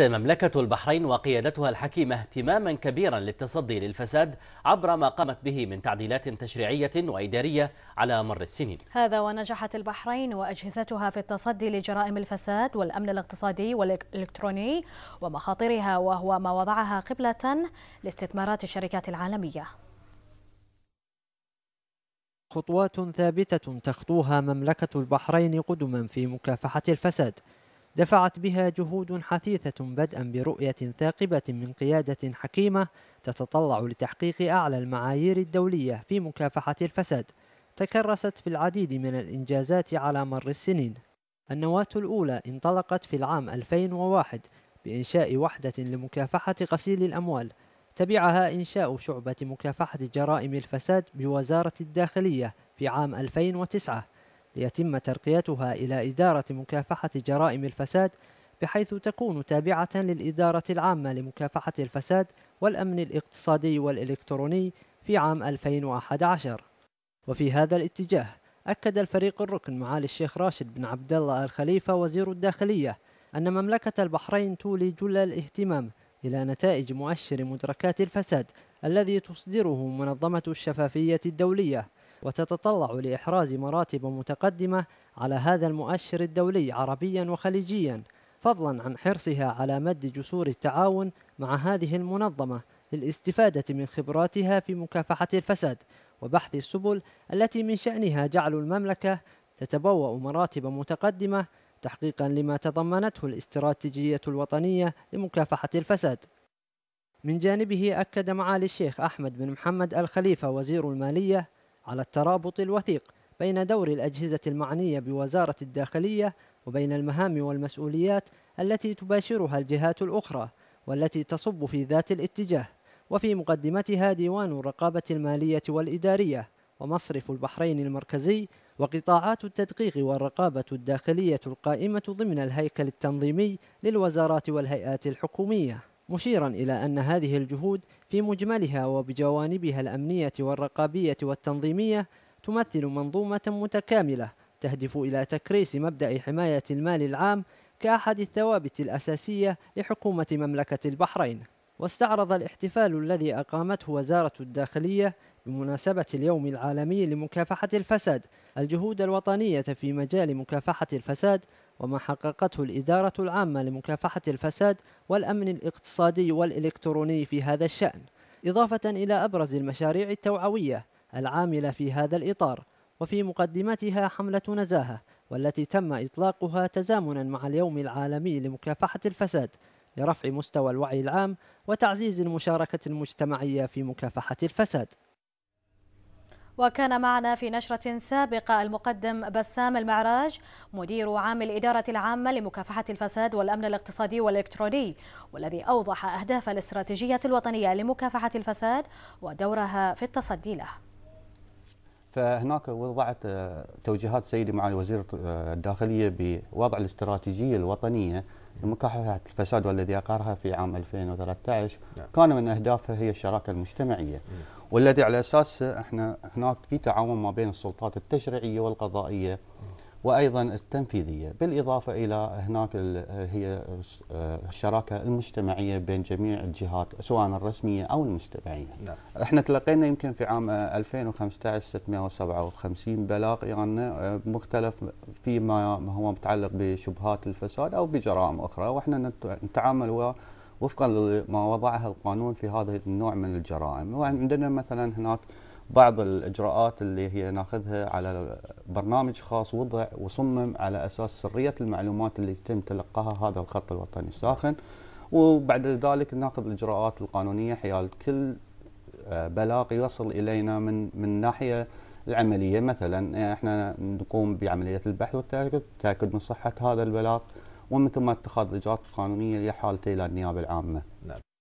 مملكة البحرين وقيادتها الحكيمة اهتماما كبيرا للتصدي للفساد عبر ما قامت به من تعديلات تشريعية وإدارية على مر السنين هذا ونجحت البحرين وأجهزتها في التصدي لجرائم الفساد والأمن الاقتصادي والإلكتروني ومخاطرها وهو ما وضعها قبلة لاستثمارات الشركات العالمية خطوات ثابتة تخطوها مملكة البحرين قدما في مكافحة الفساد دفعت بها جهود حثيثة بدءا برؤية ثاقبة من قيادة حكيمة تتطلع لتحقيق أعلى المعايير الدولية في مكافحة الفساد تكرست في العديد من الإنجازات على مر السنين النواة الأولى انطلقت في العام 2001 بإنشاء وحدة لمكافحة غسيل الأموال تبعها إنشاء شعبة مكافحة جرائم الفساد بوزارة الداخلية في عام 2009 ليتم ترقيتها إلى إدارة مكافحة جرائم الفساد بحيث تكون تابعة للإدارة العامة لمكافحة الفساد والأمن الاقتصادي والإلكتروني في عام 2011 وفي هذا الاتجاه أكد الفريق الركن معالي الشيخ راشد بن عبد الله الخليفة وزير الداخلية أن مملكة البحرين تولي جل الاهتمام إلى نتائج مؤشر مدركات الفساد الذي تصدره منظمة الشفافية الدولية وتتطلع لإحراز مراتب متقدمة على هذا المؤشر الدولي عربيا وخليجيا فضلا عن حرصها على مد جسور التعاون مع هذه المنظمة للاستفادة من خبراتها في مكافحة الفساد وبحث السبل التي من شأنها جعل المملكة تتبوأ مراتب متقدمة تحقيقا لما تضمنته الاستراتيجية الوطنية لمكافحة الفساد من جانبه أكد معالي الشيخ أحمد بن محمد الخليفة وزير المالية على الترابط الوثيق بين دور الأجهزة المعنية بوزارة الداخلية وبين المهام والمسؤوليات التي تباشرها الجهات الأخرى والتي تصب في ذات الاتجاه وفي مقدمتها ديوان الرقابة المالية والإدارية ومصرف البحرين المركزي وقطاعات التدقيق والرقابة الداخلية القائمة ضمن الهيكل التنظيمي للوزارات والهيئات الحكومية مشيرا إلى أن هذه الجهود في مجملها وبجوانبها الأمنية والرقابية والتنظيمية تمثل منظومة متكاملة تهدف إلى تكريس مبدأ حماية المال العام كأحد الثوابت الأساسية لحكومة مملكة البحرين واستعرض الاحتفال الذي أقامته وزارة الداخلية بمناسبة اليوم العالمي لمكافحة الفساد الجهود الوطنية في مجال مكافحة الفساد وما حققته الإدارة العامة لمكافحة الفساد والأمن الاقتصادي والإلكتروني في هذا الشأن إضافة إلى أبرز المشاريع التوعوية العاملة في هذا الإطار وفي مقدمتها حملة نزاهة والتي تم إطلاقها تزامنا مع اليوم العالمي لمكافحة الفساد لرفع مستوى الوعي العام وتعزيز المشاركة المجتمعية في مكافحة الفساد وكان معنا في نشرة سابقة المقدم بسام المعراج مدير عام الإدارة العامة لمكافحة الفساد والأمن الاقتصادي والإلكتروني والذي أوضح أهداف الاستراتيجية الوطنية لمكافحة الفساد ودورها في التصدي له فهناك وضعت آه، توجيهات سيدي معالي وزير آه، الداخليه بوضع الاستراتيجيه الوطنيه لمكافحه الفساد والذي اقرها في عام 2013 نعم. كان من اهدافها هي الشراكه المجتمعيه والذي على اساسه احنا هناك في تعاون ما بين السلطات التشريعيه والقضائيه وايضا التنفيذيه بالاضافه الى هناك هي آه، الشراكه المجتمعيه بين جميع الجهات سواء الرسميه او المجتمعيه. نعم. احنا تلقينا يمكن في عام 2015 657 بلاغ يعني مختلف فيما هو متعلق بشبهات الفساد او بجرائم اخرى واحنا نتعامل وفقا لما وضعها القانون في هذا النوع من الجرائم وعندنا مثلا هناك بعض الاجراءات اللي هي ناخذها على برنامج خاص وضع وصمم على اساس سريه المعلومات اللي يتم تلقاها هذا الخط الوطني الساخن وبعد ذلك ناخذ الاجراءات القانونيه حيال كل آه، بلاغ يصل الينا من من ناحيه العمليه مثلا احنا نقوم بعمليه البحث والتاكد من صحه هذا البلاغ ومن ثم اتخاذ الاجراءات القانونيه لحالته الى النيابه العامه. نعم.